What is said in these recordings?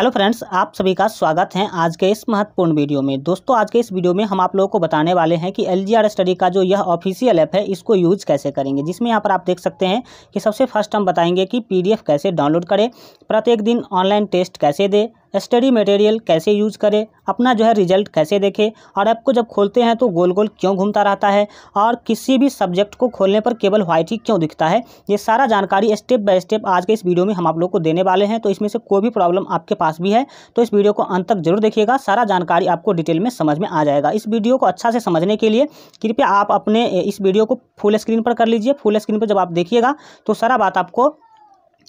hello friends आप सभी का स्वागत है आज के इस महत्वपूर्ण वीडियो में दोस्तों आज के इस वीडियो में हम आप लोगों को बताने वाले हैं कि एल स्टडी का जो यह ऑफिशियल ऐप है इसको यूज कैसे करेंगे जिसमें यहाँ पर आप देख सकते हैं कि सबसे फर्स्ट हम बताएंगे कि पीडीएफ कैसे डाउनलोड करें प्रत्येक दिन ऑनलाइन टेस्ट कैसे दे स्टडी मटेरियल कैसे यूज़ करें अपना जो है रिजल्ट कैसे देखें और ऐप को जब खोलते हैं तो गोल गोल क्यों घूमता रहता है और किसी भी सब्जेक्ट को खोलने पर केवल व्हाइट ही क्यों दिखता है ये सारा जानकारी स्टेप बाय स्टेप आज के इस वीडियो में हम आप लोग को देने वाले हैं तो इसमें से कोई भी प्रॉब्लम आपके पास भी है तो इस वीडियो को अंत तक जरूर देखिएगा सारा जानकारी आपको डिटेल में समझ में आ जाएगा इस वीडियो को अच्छा से समझने के लिए कृपया आप अपने इस वीडियो को फुल स्क्रीन पर कर लीजिए फुल स्क्रीन पर जब आप देखिएगा तो सारा बात आपको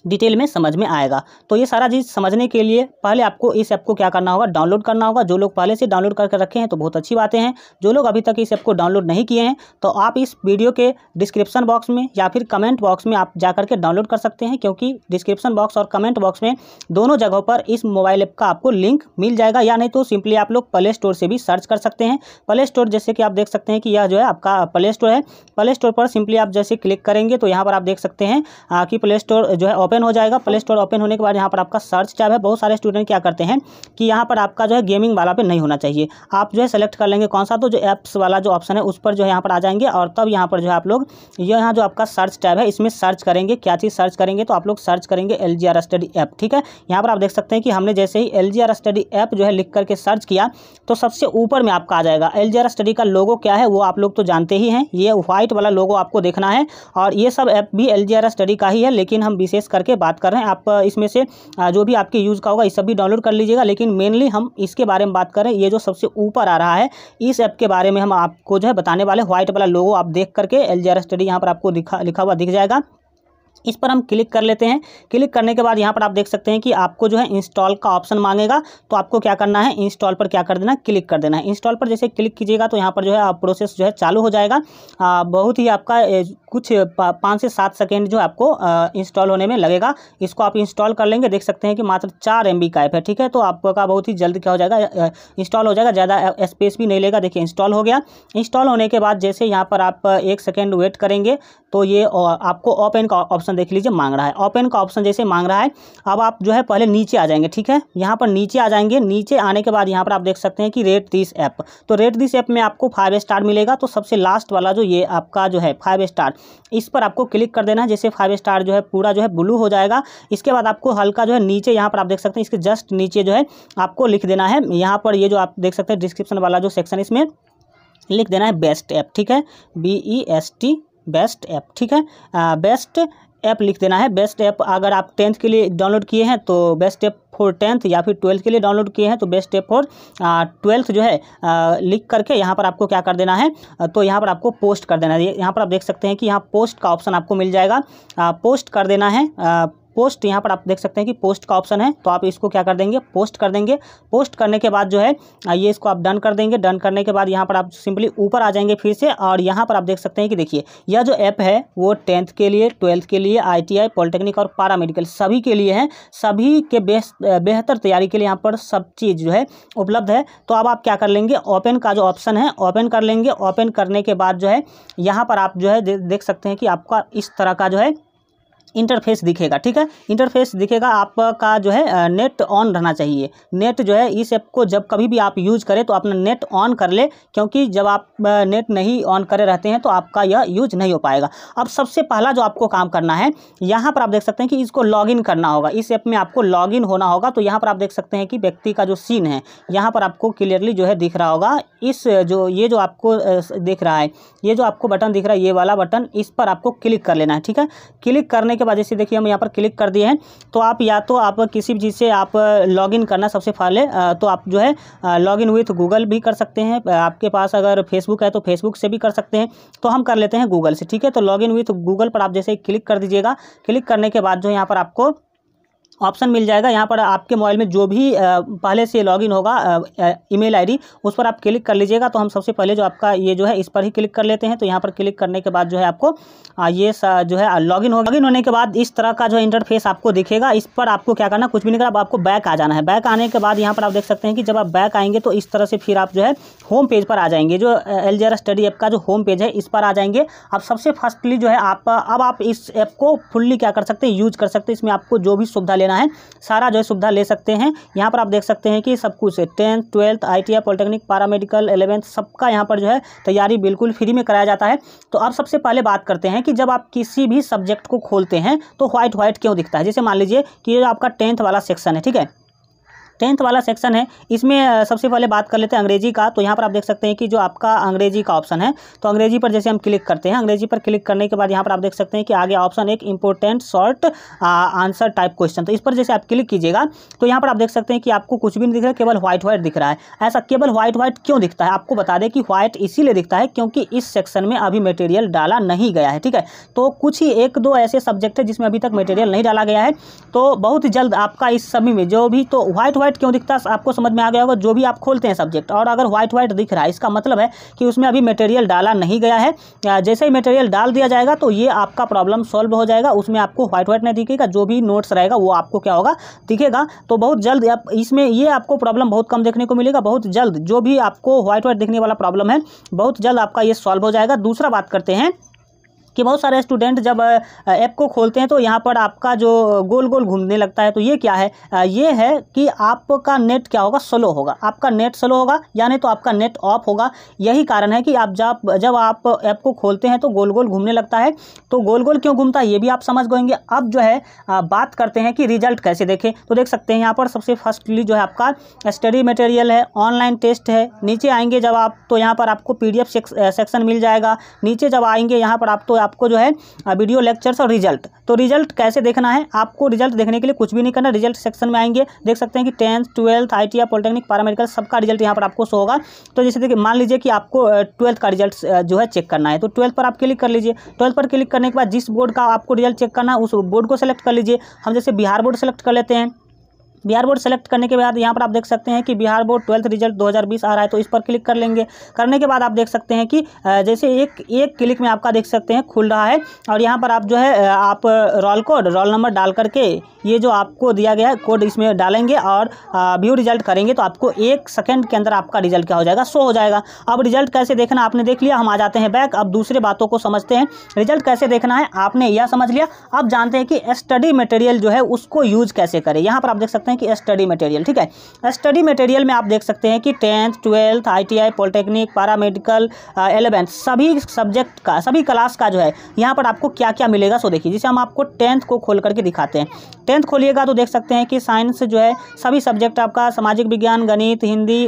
डिटेल में समझ में आएगा तो ये सारा चीज़ समझने के लिए पहले आपको इस ऐप को क्या करना होगा डाउनलोड करना होगा जो लोग पहले से डाउनलोड करके रखे हैं तो बहुत अच्छी बातें हैं जो लोग अभी तक इस ऐप को डाउनलोड नहीं किए हैं तो आप इस वीडियो के डिस्क्रिप्शन बॉक्स में या फिर कमेंट बॉक्स में आप जा करके डाउनलोड कर सकते हैं क्योंकि डिस्क्रिप्शन बॉक्स और कमेंट बॉक्स में दोनों जगहों पर इस मोबाइल ऐप का आपको लिंक मिल जाएगा या नहीं तो सिंपली आप लोग प्ले स्टोर से भी सर्च कर सकते हैं प्ले स्टोर जैसे कि आप देख सकते हैं कि यह जो है आपका प्ले स्टोर है प्ले स्टोर पर सिंपली आप जैसे क्लिक करेंगे तो यहाँ पर आप देख सकते हैं कि प्ले स्टोर जो है ओपन हो जाएगा प्ले स्टोर ओपन होने के बाद यहाँ पर आपका सर्च टैब है बहुत सारे स्टूडेंट क्या करते हैं कि यहाँ पर आपका जो है गेमिंग वाला पे नहीं होना चाहिए आप जो है सेलेक्ट कर लेंगे कौन सा तो जो ऐप्स वाला जो ऑप्शन है उस पर जो है यहाँ पर आ जाएंगे और तब यहाँ पर जो है आप लोग ये यहाँ जो आपका सर्च टैब है इसमें सर्च करेंगे क्या चीज़ सर्च करेंगे तो आप लोग सर्च करेंगे एल स्टडी ऐप ठीक है यहाँ पर आप देख सकते हैं कि हमने जैसे ही एल स्टडी ऐप जो है लिख करके सर्च किया तो सबसे ऊपर में आपका आ जाएगा एल स्टडी का लोगो क्या है वो आप लोग तो जानते ही हैं ये व्हाइट वाला लोगो आपको देखना है और ये सब ऐप भी एल स्टडी का ही है लेकिन हम विशेष करके बात कर रहे हैं आप इसमें से जो भी आपके यूज़ का होगा इस सब भी डाउनलोड कर लीजिएगा लेकिन मेनली हम इसके बारे में बात करें ये जो सबसे ऊपर आ रहा है इस ऐप के बारे में हम आपको जो है बताने वाले व्हाइट वाला लोगो आप देख करके एल जी स्टडी यहाँ पर आपको लिखा हुआ दिख जाएगा इस पर हम क्लिक कर लेते हैं क्लिक करने के बाद यहाँ पर आप देख सकते हैं कि आपको जो है इंस्टॉल का ऑप्शन मांगेगा तो आपको क्या करना है इंस्टॉल पर क्या कर देना क्लिक कर देना है इंस्टॉल पर जैसे क्लिक कीजिएगा तो यहाँ पर जो है प्रोसेस जो है चालू हो जाएगा आ, बहुत ही आपका ए, कुछ पाँच से सात सेकेंड जो आपको इंस्टॉल होने में लगेगा इसको आप इंस्टॉल कर लेंगे देख सकते हैं कि मात्र चार एम का ऐप है ठीक है तो आपका बहुत ही जल्द क्या हो जाएगा इंस्टॉल हो जाएगा ज़्यादा स्पेस भी नहीं लेगा देखिए इंस्टॉल हो गया इंस्टॉल होने के बाद जैसे यहाँ पर आप एक सेकेंड वेट करेंगे तो ये आपको ओपन का ऑप्शन देख लीजिए मांग रहा है ओपन का ऑप्शन जैसे मांग रहा है अब आप जो है पहले नीचे आ जाएंगे ठीक है यहाँ पर नीचे आ जाएंगे नीचे आने के बाद यहाँ पर आप देख सकते हैं कि रेट दिस ऐप तो रेट दिस ऐप में आपको फाइव स्टार मिलेगा तो सबसे लास्ट वाला जो ये आपका जो है फाइव स्टार इस पर आपको क्लिक कर देना है जैसे फाइव स्टार जो है पूरा जो है ब्लू हो जाएगा इसके बाद आपको हल्का जो है नीचे यहाँ पर आप देख सकते हैं इसके जस्ट नीचे जो है आपको लिख देना है यहाँ पर ये जो आप देख सकते हैं डिस्क्रिप्शन वाला जो सेक्शन इसमें लिख देना है बेस्ट ऐप ठीक है B E S T best app ठीक है बेस्ट ऐप लिख देना है बेस्ट ऐप अगर आप टेंथ के लिए डाउनलोड किए हैं तो बेस्ट ऐप फॉर टेंथ या फिर ट्वेल्थ के लिए डाउनलोड किए हैं तो बेस्ट ऐप फॉर ट्वेल्थ जो है आ, लिख करके यहाँ पर आपको क्या कर देना है तो यहाँ पर आपको पोस्ट कर देना है यहाँ पर आप देख सकते हैं कि यहाँ पोस्ट का ऑप्शन आपको मिल जाएगा आ, पोस्ट कर देना है आ, पोस्ट यहाँ पर आप देख सकते हैं कि पोस्ट का ऑप्शन है तो आप इसको क्या कर देंगे पोस्ट कर देंगे पोस्ट करने के बाद जो है ये इसको आप डन कर देंगे डन करने के बाद यहाँ पर आप सिंपली ऊपर आ जाएंगे फिर से और यहाँ पर आप देख सकते हैं कि देखिए यह जो ऐप है वो टेंथ के लिए ट्वेल्थ के लिए आई पॉलिटेक्निक और पारा मेडिकल सभी के लिए है सभी के बेहतर तैयारी के लिए यहाँ पर सब चीज़ जो है उपलब्ध है तो अब आप क्या कर लेंगे ओपन का जो ऑप्शन है ओपन कर लेंगे ओपन करने के बाद जो है यहाँ पर आप जो है देख सकते हैं कि आपका इस तरह का जो है इंटरफेस दिखेगा ठीक है इंटरफेस दिखेगा आपका जो है नेट ऑन रहना चाहिए नेट जो है इस ऐप को जब कभी भी आप यूज करें तो अपना नेट ऑन कर ले क्योंकि जब आप नेट नहीं ऑन करे रहते हैं तो आपका यह यूज नहीं हो पाएगा अब सबसे पहला जो आपको काम करना है यहाँ पर आप देख सकते हैं कि इसको इन करना होगा इस ऐप में आपको इन होना होगा तो यहाँ पर आप देख सकते हैं कि व्यक्ति का जो सीन है यहाँ पर आपको क्लियरली जो है दिख रहा होगा इस जो ये जो आपको दिख रहा है ये जो आपको बटन दिख रहा है ये वाला बटन इस पर आपको क्लिक कर लेना है ठीक है क्लिक करने के बाद जैसे देखिए हम यहाँ पर क्लिक कर दिए हैं तो आप या तो आप किसी भी चीज़ से आप लॉगिन करना सबसे पहले तो आप जो है लॉगिन विथ गूगल भी कर सकते हैं आपके पास अगर फेसबुक है तो फेसबुक से भी कर सकते हैं तो हम कर लेते हैं गूगल से ठीक है तो लॉग इन विथ गूगल पर आप जैसे क्लिक कर दीजिएगा क्लिक करने के बाद जो यहाँ पर आपको ऑप्शन मिल जाएगा यहाँ पर आपके मोबाइल में जो भी पहले से लॉगिन होगा ईमेल आईडी उस पर आप क्लिक कर लीजिएगा तो हम सबसे पहले जो आपका ये जो है इस पर ही क्लिक कर लेते हैं तो यहाँ पर क्लिक करने के बाद जो है आपको ये जो है लॉगिन होगा लॉगिन होने के बाद इस तरह का जो इंटरफेस आपको दिखेगा इस पर आपको क्या करना कुछ भी नहीं करना आपको बैक आ जाना है बैक आने के बाद यहाँ पर आप देख सकते हैं कि जब आप बैक आएंगे तो इस तरह से फिर आप जो है होम पेज पर आ जाएंगे जो एल स्टडी ऐप का जो होम पेज है इस पर आ जाएंगे अब सबसे फर्स्टली जो है आप अब आप इस ऐप को फुल्ली क्या कर सकते हैं यूज कर सकते हैं इसमें आपको जो भी सुविधा लेना लेना है सारा जो है सुविधा ले सकते हैं यहाँ पर आप देख सकते हैं कि सब कुछ है tenth twelfth I T polytechnic paramedical eleventh सबका यहाँ पर जो है तैयारी बिल्कुल फ्री में कराया जाता है तो आप सबसे पहले बात करते हैं कि जब आप किसी भी सब्जेक्ट को खोलते हैं तो व्हाइट व्हाइट क्यों दिखता है जैसे मान लीजिए कि आपका टेंथ वाला सेक्शन है ठीक है टेंथ वाला सेक्शन है इसमें सबसे पहले बात कर लेते हैं अंग्रेजी का तो यहाँ पर आप देख सकते हैं कि जो आपका अंग्रेजी का ऑप्शन है तो अंग्रेजी पर जैसे हम क्लिक करते हैं अंग्रेजी पर क्लिक करने के बाद यहाँ पर आप देख सकते हैं कि आगे ऑप्शन एक important short answer type question तो इस पर जैसे आप क्लिक कीजिएगा तो यहाँ पर आप देख सकते हैं कि आपको कुछ भी नहीं दिख रहा केवल व्हाइट व्हाइट दिख रहा है ऐसा केवल व्हाइट व्हाइट क्यों दिखता है आपको बता दें कि व्हाइट इसीलिए दिखता है क्योंकि इस सेक्शन में अभी मटेरियल डाला नहीं गया है ठीक है तो कुछ ही एक दो ऐसे सब्जेक्ट है जिसमें अभी तक मटेरियल नहीं डाला गया है तो बहुत जल्द आपका इस सभी में जो भी तो व्हाइट व्हाइट व्हाइट क्यों दिखता है आपको समझ में आ गया होगा जो भी आप खोलते हैं सब्जेक्ट और अगर व्हाइट व्हाइट दिख रहा है इसका मतलब है कि उसमें अभी मटेरियल डाला नहीं गया है जैसे ही मटेरियल डाल दिया जाएगा तो ये आपका प्रॉब्लम सॉल्व हो जाएगा उसमें आपको व्हाइट व्हाइट नहीं दिखेगा जो भी नोट्स रहेगा वो आपको क्या होगा दिखेगा तो बहुत जल्द आप इसमें ये आपको प्रॉब्लम बहुत कम देखने को मिलेगा बहुत जल्द जो भी आपको व्हाइट व्हाइट दिखने वाला प्रॉब्लम है बहुत जल्द आपका ये सॉल्व हो जाएगा दूसरा बात करते हैं कि बहुत सारे स्टूडेंट जब ऐप को खोलते हैं तो यहाँ पर आपका जो गोल गोल घूमने लगता है तो ये क्या है ये है कि आपका नेट क्या होगा स्लो होगा आपका नेट स्लो होगा यानी तो आपका नेट ऑफ होगा यही कारण है कि आप जब जब आप ऐप को खोलते हैं तो गोल गोल घूमने लगता है तो गोल गोल क्यों घूमता है ये भी आप समझ गएंगे अब जो है बात करते हैं कि रिजल्ट कैसे देखें तो देख सकते हैं यहाँ पर सबसे फर्स्टली जो है आपका स्टडी मटेरियल है ऑनलाइन टेस्ट है नीचे आएंगे जब आप तो यहाँ पर आपको पी सेक्शन मिल जाएगा नीचे जब आएंगे यहाँ पर आप तो आपको जो है वीडियो लेक्चर्स और रिजल्ट तो रिजल्ट कैसे देखना है आपको रिजल्ट देखने के लिए कुछ भी नहीं करना रिजल्ट सेक्शन में आएंगे देख सकते हैं कि tenth twelfth I T polytechnic paramedical सबका रिजल्ट यहाँ पर आपको शो होगा तो जैसे देखिए मान लीजिए कि आपको ट्वेल्थ का रिजल्ट जो है चेक करना है तो ट्वेल्थ पर आप क्लिक कर लीजिए ट्वेल्थ पर क्लिक करने के बाद जिस बोर्ड का आपको रिजल्ट चेक करना है उस बोर्ड को सेलेक्ट कर लीजिए हम जैसे बिहार बोर्ड सेलेक्ट कर लेते हैं बिहार बोर्ड सेलेक्ट करने के बाद यहाँ पर आप देख सकते हैं कि बिहार बोर्ड ट्वेल्थ रिजल्ट 2020 आ रहा है तो इस पर क्लिक कर लेंगे करने के बाद आप देख सकते हैं कि जैसे एक एक क्लिक में आपका देख सकते हैं खुल रहा है और यहाँ पर आप जो है आप रोल कोड रोल नंबर डाल करके ये जो आपको दिया गया है कोड इसमें डालेंगे और व्यू रिजल्ट करेंगे तो आपको एक सेकेंड के अंदर आपका रिजल्ट क्या हो जाएगा शो हो जाएगा अब रिजल्ट कैसे देखना आपने देख लिया हम आ जाते हैं बैक अब दूसरे बातों को समझते हैं रिजल्ट कैसे देखना है आपने यह समझ लिया अब जानते हैं कि स्टडी मटेरियल जो है उसको यूज कैसे करें यहाँ पर आप देख सकते हैं हैं कि स्टडी मटेरियल ठीक है स्टडी मटेरियल में आप देख सकते हैं कि tenth twelfth I polytechnic paramedical eleventh सभी सब्जेक्ट का सभी क्लास का जो है यहाँ पर आपको क्या क्या मिलेगा सो देखिए जैसे हम आपको टेंथ को खोल करके दिखाते हैं टेंथ खोलिएगा तो देख सकते हैं कि साइंस जो है सभी सब्जेक्ट आपका सामाजिक विज्ञान गणित हिंदी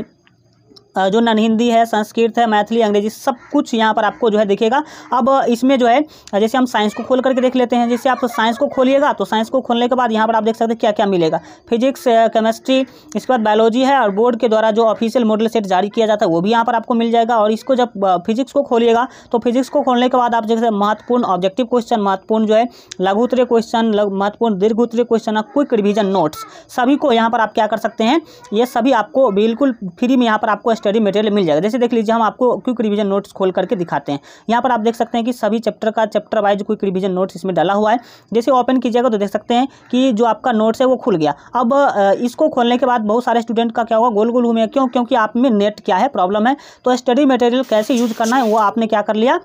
जो नन हिंदी है संस्कृत है मैथिली अंग्रेजी सब कुछ यहाँ पर आपको जो है दिखेगा अब इसमें जो है जैसे हम साइंस को खोल करके देख लेते हैं जैसे आप साइंस को खोलिएगा तो साइंस को खोलने के बाद यहाँ पर आप देख सकते हैं क्या क्या मिलेगा फिजिक्स केमिस्ट्री इसके बाद बायोलॉजी है और बोर्ड के द्वारा जो ऑफिशियल मॉडल सेट जारी किया जाता है वो भी यहाँ पर आपको मिल जाएगा और इसको जब फिजिक्स को खोलिएगा तो फिजिक्स को खोलने के बाद आप जैसे महत्वपूर्ण ऑब्जेक्टिव क्वेश्चन महत्वपूर्ण जो है उत्तरीय क्वेश्चन महत्वपूर्ण दीर्घ उत्तरीय क्वेश्चन और क्विक रिविजन नोट्स सभी को यहाँ पर आप क्या कर सकते हैं ये सभी आपको बिल्कुल फ्री में यहाँ पर आपको स्टडी मटेरियल मिल जाएगा जैसे देख लीजिए हम आपको क्विक रिविजन नोट्स खोल करके दिखाते हैं यहाँ पर आप देख सकते हैं कि सभी चैप्टर का chapter wise quick revision notes इसमें डाला हुआ है जैसे ओपन कीजिएगा तो देख सकते हैं कि जो आपका नोट्स है वो खुल गया अब इसको खोलने के बाद बहुत सारे स्टूडेंट का क्या होगा गोल गोल घूमेगा क्यों क्योंकि आप में नेट क्या है प्रॉब्लम है तो स्टडी मटेरियल कैसे यूज करना है वो आपने क्या कर लिया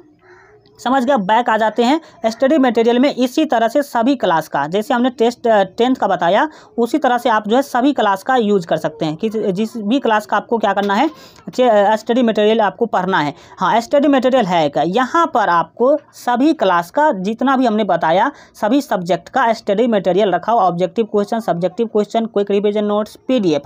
समझ गया बैक आ जाते हैं स्टडी मटेरियल में इसी तरह से सभी क्लास का जैसे हमने टेस्ट टेंथ का बताया उसी तरह से आप जो है सभी क्लास का यूज कर सकते हैं कि जिस भी क्लास का आपको क्या करना है स्टडी मटेरियल आपको पढ़ना है हाँ स्टडी मटेरियल है का यहाँ पर आपको सभी क्लास का जितना भी हमने बताया सभी सब्जेक्ट का स्टडी मटेरियल रखा हुआ objective question subjective question quick revision notes पी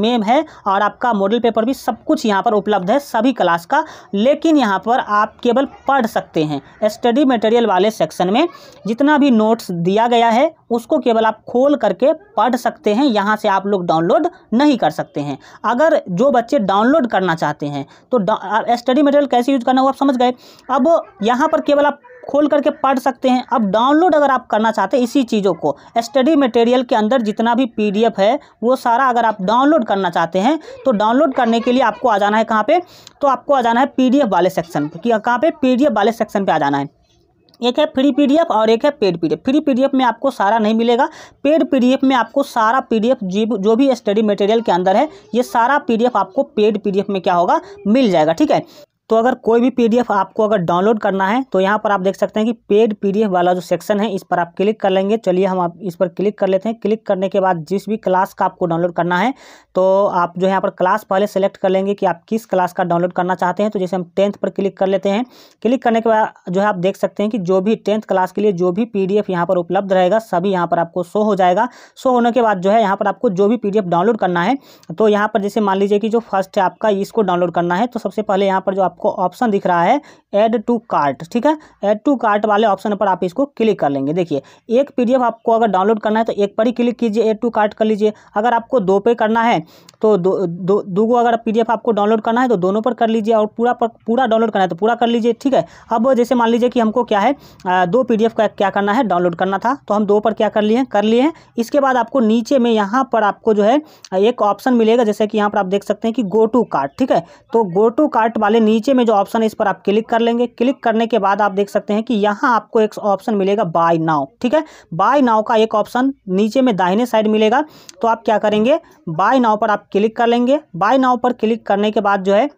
मेम है और आपका मॉडल पेपर भी सब कुछ यहाँ पर उपलब्ध है सभी क्लास का लेकिन यहाँ पर आप केवल पढ़ सकते सकते हैं स्टडी मटेरियल वाले सेक्शन में जितना भी नोट्स दिया गया है उसको केवल आप खोल करके पढ़ सकते हैं यहाँ से आप लोग डाउनलोड नहीं कर सकते हैं अगर जो बच्चे डाउनलोड करना चाहते हैं तो स्टडी मटेरियल कैसे यूज करना वो आप समझ गए अब यहाँ पर केवल आप खोल करके पढ़ सकते हैं अब डाउनलोड अगर आप करना चाहते हैं इसी चीज़ों को स्टडी मटेरियल के अंदर जितना भी पीडीएफ है वो सारा अगर आप डाउनलोड करना चाहते हैं तो डाउनलोड करने के लिए आपको आ जाना है कहाँ पे तो आपको आ जाना है पीडीएफ वाले सेक्शन पे कि कहाँ पे पीडीएफ वाले सेक्शन पे आ जाना है एक है फ्री पीडीएफ और एक है पेड पीडीएफ फ्री पीडीएफ में आपको सारा नहीं मिलेगा पेड पीडीएफ में आपको सारा पीडीएफ जो भी स्टडी मटेरियल के अंदर है ये सारा पीडीएफ आपको पेड पीडीएफ में क्या होगा मिल जाएगा ठीक है तो अगर कोई भी पीडीएफ आपको अगर डाउनलोड करना है तो यहाँ पर आप देख सकते हैं कि पेड पीडीएफ वाला जो सेक्शन है इस पर आप क्लिक कर लेंगे चलिए हम आप इस पर क्लिक कर लेते हैं क्लिक करने के बाद जिस भी क्लास का आपको डाउनलोड करना है तो आप जो यहाँ पर क्लास पहले सेलेक्ट कर लेंगे कि आप किस क्लास का डाउनलोड करना चाहते हैं तो जैसे हम टेंथ पर क्लिक कर लेते हैं क्लिक करने के बाद जो है आप देख सकते हैं कि जो भी टेंथ क्लास के लिए जो भी पी डी पर उपलब्ध रहेगा सभी यहाँ पर आपको शो हो जाएगा शो होने के बाद जो है यहाँ पर आपको जो भी पी डाउनलोड करना है तो यहाँ पर जैसे मान लीजिए कि जो फर्स्ट है आपका इसको डाउनलोड करना है तो सबसे पहले यहाँ पर जो आप आपको ऑप्शन दिख रहा है ऐड टू कार्ट ठीक है ऐड टू कार्ट वाले ऑप्शन पर आप इसको क्लिक कर लेंगे देखिए एक पीडीएफ आपको अगर डाउनलोड करना है तो एक पर ही क्लिक कीजिए ऐड टू कार्ट कर लीजिए अगर आपको दो पे करना है तो दो दो, दो अगर पी आपको डाउनलोड करना है तो दोनों पर कर लीजिए और पूरा पर पूरा डाउनलोड करना है तो पूरा कर लीजिए ठीक है अब जैसे मान लीजिए कि हमको क्या है दो पी का क्या करना है डाउनलोड करना था तो हम दो पर क्या कर लिए कर लिए हैं इसके बाद आपको नीचे में यहाँ पर आपको जो है एक ऑप्शन मिलेगा जैसे कि यहाँ पर आप देख सकते हैं कि गो टू कार्ट ठीक है तो गो टू कार्ट वाले नीचे नीचे में जो ऑप्शन है इस पर आप क्लिक कर लेंगे क्लिक करने के बाद आप देख सकते हैं कि यहाँ आपको एक ऑप्शन मिलेगा बाय नाव ठीक है बाय नाव का एक ऑप्शन नीचे में दाहिने साइड मिलेगा तो आप क्या करेंगे बाय नाव पर आप क्लिक कर लेंगे बाय नाव पर क्लिक करने के बाद जो है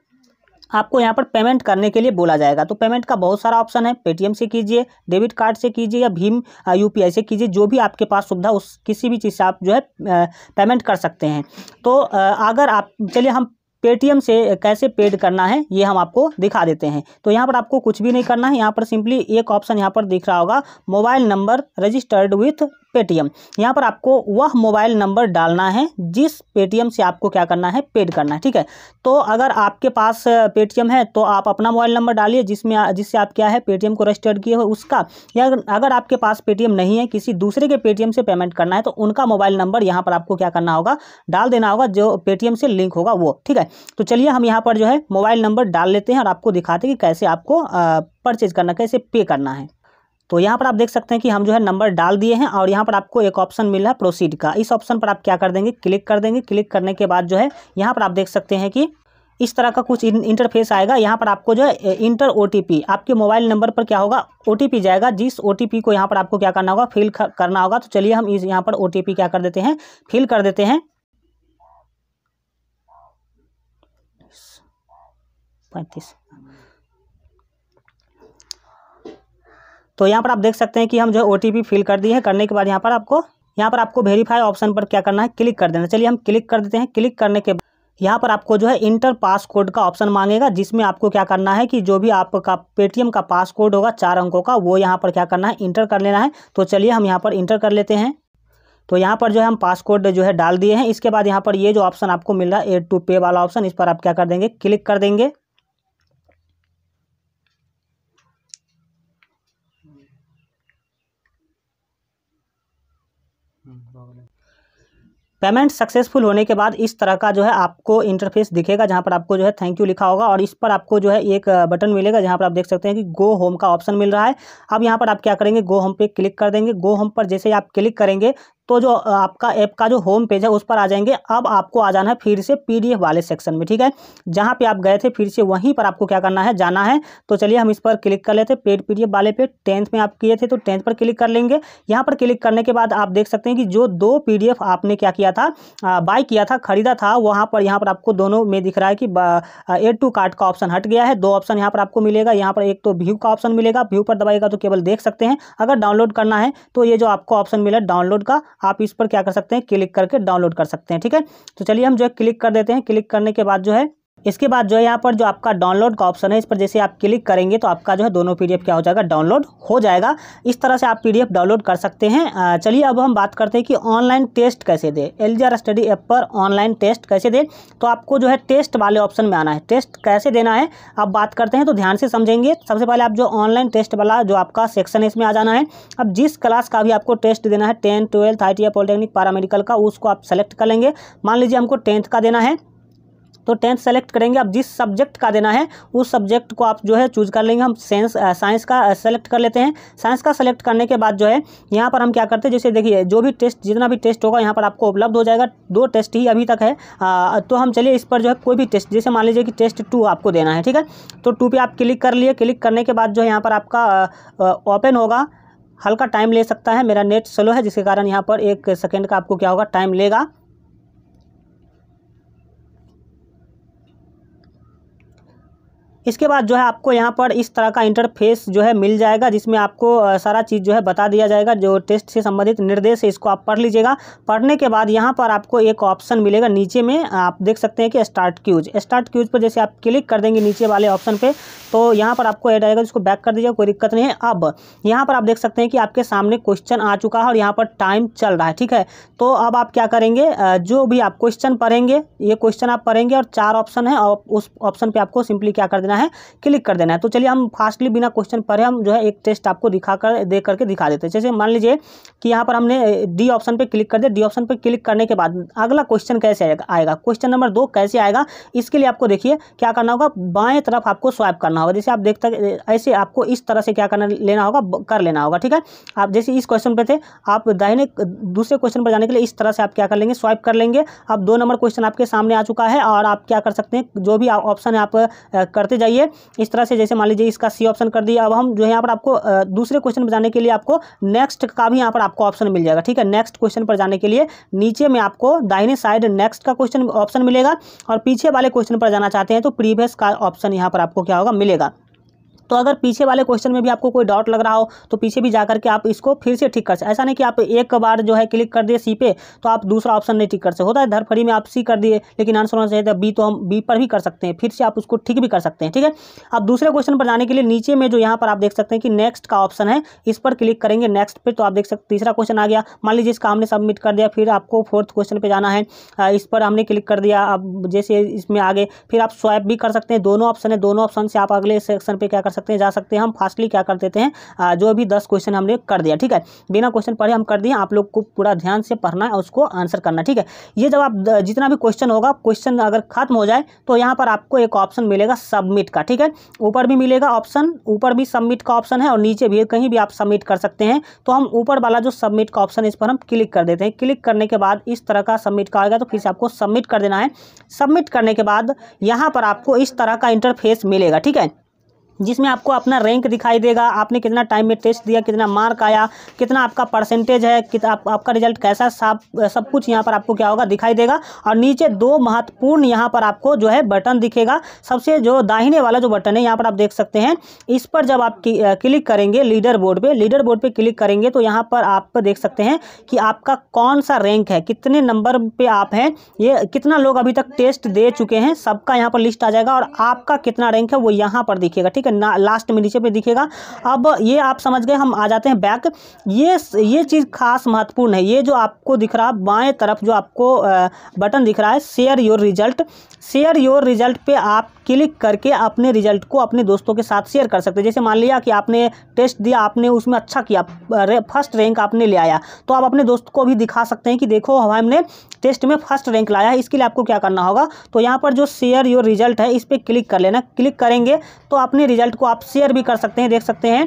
आपको यहाँ पर पेमेंट करने के लिए बोला जाएगा तो पेमेंट का बहुत सारा ऑप्शन है पेटीएम से कीजिए डेबिट कार्ड से कीजिए या भीम यूपीआई से कीजिए जो भी आपके पास सुविधा उस किसी भी चीज़ से आप जो है पेमेंट कर सकते हैं तो अगर आप चलिए हम पेटीएम से कैसे पेड करना है ये हम आपको दिखा देते हैं तो यहाँ पर आपको कुछ भी नहीं करना है यहाँ पर सिंपली एक ऑप्शन यहाँ पर दिख रहा होगा mobile number registered with Paytm यहाँ पर आपको वह मोबाइल नंबर डालना है जिस पेटीएम से आपको क्या करना है पेड करना है ठीक है तो अगर आपके पास पेटीएम है तो आप अपना मोबाइल नंबर डालिए जिसमें जिससे आप क्या है पेटीएम को रजिस्टर्ड किए हो उसका या अगर आपके पास पेटीएम नहीं है किसी दूसरे के पेटीएम से पेमेंट करना है तो उनका मोबाइल नंबर यहाँ पर आपको क्या करना होगा डाल देना होगा जो पेटीएम से लिंक होगा वो ठीक है तो चलिए हम यहाँ पर जो है मोबाइल नंबर डाल लेते हैं और आपको दिखाते हैं कि कैसे आपको परचेज करना कैसे पे करना है तो यहाँ पर आप देख सकते हैं कि हम जो है नंबर डाल दिए हैं और यहाँ पर आपको एक ऑप्शन मिला है प्रोसीड का इस ऑप्शन पर आप क्या कर देंगे क्लिक कर देंगे क्लिक करने के बाद जो है यहाँ पर आप देख सकते हैं कि इस तरह का कुछ इंटरफेस आएगा यहाँ पर आपको जो है इंटर ओ आपके मोबाइल नंबर पर क्या होगा ओ जाएगा जिस ओ को यहाँ पर आपको क्या करना होगा फिल करना होगा तो चलिए हम इस यहाँ पर ओ क्या कर देते हैं फिल कर देते हैं पैंतीस तो यहाँ पर आप देख सकते हैं कि हम जो है ओ फिल कर दिए हैं करने के बाद यहाँ पर आपको यहाँ पर आपको वेरीफाई ऑप्शन पर क्या करना है क्लिक कर देना चलिए हम क्लिक कर देते हैं क्लिक करने के यहाँ पर आपको जो है इंटर पास कोड का ऑप्शन मांगेगा जिसमें आपको क्या करना है कि जो भी आपका पेटीएम का पास कोड होगा चार अंकों का वो यहाँ पर क्या करना है इंटर कर लेना है तो चलिए हम यहाँ पर इंटर कर लेते हैं तो यहाँ पर जो है हम पास कोड जो है डाल दिए हैं इसके बाद यहाँ पर ये जो ऑप्शन आपको मिल रहा है एड टू पे वाला ऑप्शन इस पर आप क्या कर देंगे क्लिक कर देंगे पेमेंट सक्सेसफुल होने के बाद इस तरह का जो है आपको इंटरफेस दिखेगा जहां पर आपको जो है थैंक यू लिखा होगा और इस पर आपको जो है एक बटन मिलेगा जहां पर आप देख सकते हैं कि गो होम का ऑप्शन मिल रहा है अब यहाँ पर आप क्या करेंगे गो होम पे क्लिक कर देंगे गो होम पर जैसे ही आप क्लिक करेंगे तो जो आपका ऐप का जो होम पेज है उस पर आ जाएंगे अब आपको आ जाना है फिर से पीडीएफ वाले सेक्शन में ठीक है जहाँ पे आप गए थे फिर से वहीं पर आपको क्या करना है जाना है तो चलिए हम इस पर क्लिक कर लेते पेड पीडीएफ वाले पे टेंथ में आप किए थे तो टेंथ पर क्लिक कर लेंगे यहाँ पर क्लिक करने के बाद आप देख सकते हैं कि जो दो पी आपने क्या किया था बाय किया था खरीदा था वहाँ पर यहाँ पर आपको दोनों में दिख रहा है कि एड टू कार्ट का ऑप्शन हट गया है दो ऑप्शन यहाँ पर आपको मिलेगा यहाँ पर एक तो व्यू का ऑप्शन मिलेगा व्यू पर दबाएगा तो केवल देख सकते हैं अगर डाउनलोड करना है तो ये जो आपको ऑप्शन मिला डाउनलोड का आप इस पर क्या कर सकते हैं क्लिक करके डाउनलोड कर सकते हैं ठीक है तो चलिए हम जो है क्लिक कर देते हैं क्लिक करने के बाद जो है इसके बाद जो है यहाँ पर जो आपका डाउनलोड का ऑप्शन है इस पर जैसे आप क्लिक करेंगे तो आपका जो है दोनों पीडीएफ क्या हो जाएगा डाउनलोड हो जाएगा इस तरह से आप पीडीएफ डाउनलोड कर सकते हैं चलिए अब हम बात करते हैं कि ऑनलाइन टेस्ट कैसे दे एल स्टडी ऐप पर ऑनलाइन टेस्ट कैसे दे तो आपको जो है टेस्ट वाले ऑप्शन में आना है टेस्ट कैसे देना है आप बात करते हैं तो ध्यान से समझेंगे सबसे पहले आप जो ऑनलाइन टेस्ट वाला जो आपका सेक्शन है इसमें आ जाना है अब जिस क्लास का भी आपको टेस्ट देना है tenth twelfth I T polytechnic paramedical का उसको आप सेलेक्ट कर लेंगे मान लीजिए हमको टेंथ का देना है तो टेंथ सेलेक्ट करेंगे अब जिस सब्जेक्ट का देना है उस सब्जेक्ट को आप जो है चूज कर लेंगे हम साइंस साइंस का सेलेक्ट कर लेते हैं साइंस का सेलेक्ट करने के बाद जो है यहाँ पर हम क्या करते हैं जैसे देखिए जो भी टेस्ट जितना भी टेस्ट होगा यहाँ पर आपको उपलब्ध हो जाएगा दो टेस्ट ही अभी तक है तो हम चलिए इस पर जो है कोई भी टेस्ट जैसे मान लीजिए कि टेस्ट टू आपको देना है ठीक है तो टू पर आप क्लिक कर लिए क्लिक करने के बाद जो है यहाँ पर आपका ओपन होगा हल्का टाइम ले सकता है मेरा नेट स्लो है जिसके कारण यहाँ पर एक सेकेंड का आपको क्या होगा टाइम लेगा इसके बाद जो है आपको यहाँ पर इस तरह का इंटरफेस जो है मिल जाएगा जिसमें आपको सारा चीज़ जो है बता दिया जाएगा जो टेस्ट से संबंधित निर्देश है इसको आप पढ़ लीजिएगा पढ़ने के बाद यहाँ पर आपको एक ऑप्शन मिलेगा नीचे में आप देख सकते हैं कि स्टार्ट क्यूज स्टार्ट क्यूज पर जैसे आप क्लिक कर देंगे नीचे वाले ऑप्शन पर तो यहाँ पर आपको ऐड आएगा जिसको बैक कर दीजिएगा कोई दिक्कत नहीं है अब यहाँ पर आप देख सकते हैं कि आपके सामने क्वेश्चन आ चुका है और यहाँ पर टाइम चल रहा है ठीक है तो अब आप क्या करेंगे जो भी आप क्वेश्चन पढ़ेंगे ये क्वेश्चन आप पढ़ेंगे और चार ऑप्शन है उस ऑप्शन पर आपको सिंपली क्या कर देना करना है क्लिक कर देना है तो चलिए हम फास्टली बिना क्वेश्चन पढ़े हम जो है एक टेस्ट आपको दिखा कर देख करके दिखा देते हैं जैसे मान लीजिए कि यहाँ पर हमने डी ऑप्शन पर क्लिक कर दिया डी ऑप्शन पर क्लिक करने के बाद अगला क्वेश्चन कैसे आएगा क्वेश्चन नंबर दो कैसे आएगा इसके लिए आपको देखिए क्या करना होगा बाएँ तरफ आपको स्वाइप करना होगा जैसे आप देखते ऐसे आपको इस तरह से क्या करना लेना होगा कर लेना होगा ठीक है आप जैसे इस क्वेश्चन पर थे आप दाहिने दूसरे क्वेश्चन पर जाने के लिए इस तरह से आप क्या कर लेंगे स्वाइप कर लेंगे अब दो नंबर क्वेश्चन आपके सामने आ चुका है और आप क्या कर सकते हैं जो भी ऑप्शन आप करते जाइए चाहिए इस तरह से जैसे मान लीजिए इसका सी ऑप्शन कर दिया अब हम जो है यहाँ पर आपको दूसरे क्वेश्चन पर जाने के लिए आपको नेक्स्ट का भी यहाँ पर आपको ऑप्शन मिल जाएगा ठीक है नेक्स्ट क्वेश्चन पर जाने के लिए नीचे में आपको दाहिने साइड नेक्स्ट का क्वेश्चन ऑप्शन मिलेगा और पीछे वाले क्वेश्चन पर जाना चाहते हैं तो प्रीवियस का ऑप्शन यहाँ पर आपको क्या होगा मिलेगा तो अगर पीछे वाले क्वेश्चन में भी आपको कोई डाउट लग रहा हो तो पीछे भी जाकर के आप इसको फिर से ठीक कर सकते ऐसा नहीं कि आप एक बार जो है क्लिक कर दिए सी पे तो आप दूसरा ऑप्शन नहीं ठीक कर सकते होता है धरफड़ी में आप सी कर दिए लेकिन आंसर होना चाहिए बी तो हम बी पर भी कर सकते हैं फिर से आप उसको ठीक भी कर सकते हैं ठीक है अब दूसरे क्वेश्चन पर जाने के लिए नीचे में जो यहाँ पर आप देख सकते हैं कि नेक्स्ट का ऑप्शन है इस पर क्लिक करेंगे नेक्स्ट पर तो आप देख सकते तीसरा क्वेश्चन आ गया मान लीजिए इसका हमने सबमिट कर दिया फिर आपको फोर्थ क्वेश्चन पर जाना है इस पर हमने क्लिक कर दिया अब जैसे इसमें आगे फिर आप स्वाइप भी कर सकते हैं दोनों ऑप्शन है दोनों ऑप्शन से आप अगले सेक्शन पर क्या कर सकते सकते हैं जा सकते हैं हम फास्टली क्या कर देते हैं जो भी दस क्वेश्चन हमने कर दिया ठीक है बिना क्वेश्चन पढ़े हम कर दिए आप लोग को पूरा ध्यान से पढ़ना है उसको आंसर करना ठीक है ये जब आप जितना भी क्वेश्चन होगा क्वेश्चन अगर खत्म हो जाए तो यहाँ पर आपको एक ऑप्शन मिलेगा सबमिट का ठीक है ऊपर भी मिलेगा ऑप्शन ऊपर भी सबमिट का ऑप्शन है और नीचे भी कहीं भी आप सबमिट कर सकते हैं तो हम ऊपर वाला जो सबमिट का ऑप्शन इस पर हम क्लिक कर देते हैं क्लिक करने के बाद इस तरह का सबमिट का आएगा तो फिर से आपको सबमिट कर देना है सबमिट करने के बाद यहाँ पर आपको इस तरह का इंटरफेस मिलेगा ठीक है जिसमें आपको अपना रैंक दिखाई देगा आपने कितना टाइम में टेस्ट दिया कितना मार्क आया कितना आपका परसेंटेज है कित आप, आपका रिजल्ट कैसा सब सब कुछ यहाँ पर आपको क्या होगा दिखाई देगा और नीचे दो महत्वपूर्ण यहाँ पर आपको जो है बटन दिखेगा सबसे जो दाहिने वाला जो बटन है यहाँ पर आप देख सकते हैं इस पर जब आप क्लिक करेंगे लीडर बोर्ड पर लीडर बोर्ड पर क्लिक करेंगे तो यहाँ पर आप देख सकते हैं कि आपका कौन सा रैंक है कितने नंबर पर आप हैं ये कितना लोग अभी तक टेस्ट दे चुके हैं सबका यहाँ पर लिस्ट आ जाएगा और आपका कितना रैंक है वो यहाँ पर दिखेगा ठीक है है ना लास्ट में नीचे पे दिखेगा अब ये आप समझ गए हम आ जाते हैं बैक ये ये चीज़ खास महत्वपूर्ण है ये जो आपको दिख रहा बाएँ तरफ जो आपको बटन दिख रहा है share your result share your result पे आप क्लिक करके अपने रिजल्ट को अपने दोस्तों के साथ शेयर कर सकते हैं जैसे मान लिया कि आपने टेस्ट दिया आपने उसमें अच्छा किया फर्स्ट रैंक आपने ले आया तो आप अपने दोस्त को भी दिखा सकते हैं कि देखो हमने टेस्ट में फर्स्ट रैंक लाया है इसके लिए आपको क्या करना होगा तो यहाँ पर जो शेयर योर रिजल्ट है इस पर क्लिक कर लेना क्लिक करेंगे तो अपने रिजल्ट को आप शेयर भी कर सकते हैं देख सकते हैं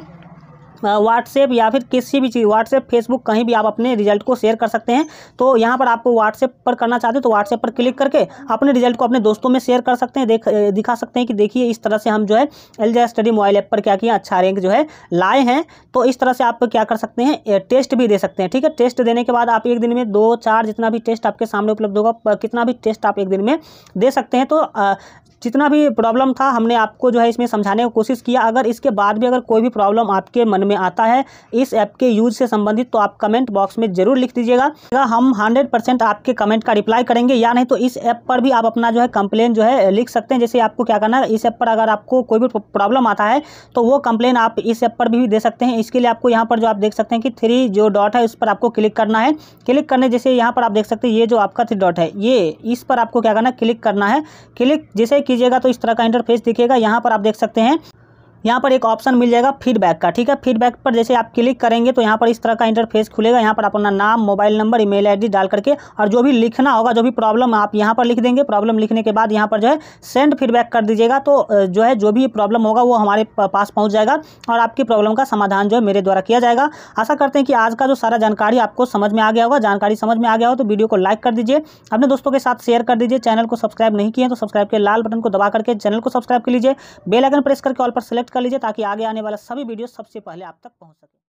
व्हाट्सएप या फिर किसी भी चीज़ व्हाट्सएप फेसबुक कहीं भी आप अपने रिजल्ट को शेयर कर सकते हैं तो यहाँ पर आपको व्हाट्सएप पर करना चाहते हैं तो व्हाट्सएप पर क्लिक करके अपने रिजल्ट को अपने दोस्तों में शेयर कर सकते हैं देख दिखा सकते हैं कि देखिए इस तरह से हम जो है एल स्टडी मोबाइल ऐप पर क्या किया अच्छा रैंक जो है लाए हैं तो इस तरह से आप क्या कर सकते हैं टेस्ट भी दे सकते हैं ठीक है टेस्ट देने के बाद आप एक दिन में दो चार जितना भी टेस्ट आपके सामने उपलब्ध होगा कितना भी टेस्ट आप एक दिन में दे सकते हैं तो जितना भी प्रॉब्लम था हमने आपको जो है इसमें समझाने की कोशिश किया अगर इसके बाद भी अगर कोई भी प्रॉब्लम आपके मन में आता है इस ऐप के यूज से संबंधित तो आप कमेंट बॉक्स में जरूर लिख दीजिएगा हम हंड्रेड आपके कमेंट का रिप्लाई करेंगे या नहीं तो इस ऐप पर भी आप अपना जो है कंप्लेन जो है लिख सकते हैं जैसे आपको क्या करना है इस ऐप पर अगर आपको कोई भी प्रॉब्लम आता है तो वो कंप्लेन आप इस ऐप पर भी दे सकते हैं इसके लिए आपको यहाँ पर जो आप देख सकते हैं कि थ्री जो डॉट है उस पर आपको क्लिक करना है क्लिक करने जैसे यहाँ पर आप देख सकते हैं ये जो आपका थ्री डॉट है ये इस पर आपको क्या करना है क्लिक करना है क्लिक जैसे कीजिएगा तो इस तरह का इंटरफेस दिखेगा यहाँ पर आप देख सकते हैं यहाँ पर एक ऑप्शन मिल जाएगा फीडबैक का ठीक है फीडबैक पर जैसे आप क्लिक करेंगे तो यहाँ पर इस तरह का इंटरफेस खुलेगा यहाँ पर अपना नाम मोबाइल नंबर ईमेल आईडी डाल करके और जो भी लिखना होगा जो भी प्रॉब्लम आप यहाँ पर लिख देंगे प्रॉब्लम लिखने के बाद यहाँ पर जो है सेंड फीडबैक कर दीजिएगा तो जो है जो भी प्रॉब्लम होगा वो हमारे पास पहुँच जाएगा और आपकी प्रॉब्लम का समाधान जो है मेरे द्वारा किया जाएगा आशा करते हैं कि आज का जो सारा जानकारी आपको समझ में आ गया होगा जानकारी समझ में आ गया हो तो वीडियो को लाइक कर दीजिए अपने दोस्तों के साथ शेयर कर दीजिए चैनल को सब्सक्राइब नहीं किए तो सब्सक्राइब के लाल बटन को दबा करके चैनल को सब्सक्राइब कर लीजिए बेलाइकन प्रेस करके ऑल पर सेलेक्ट कर लीजिए ताकि आगे आने वाला सभी वीडियो सबसे पहले आप तक पहुँच सके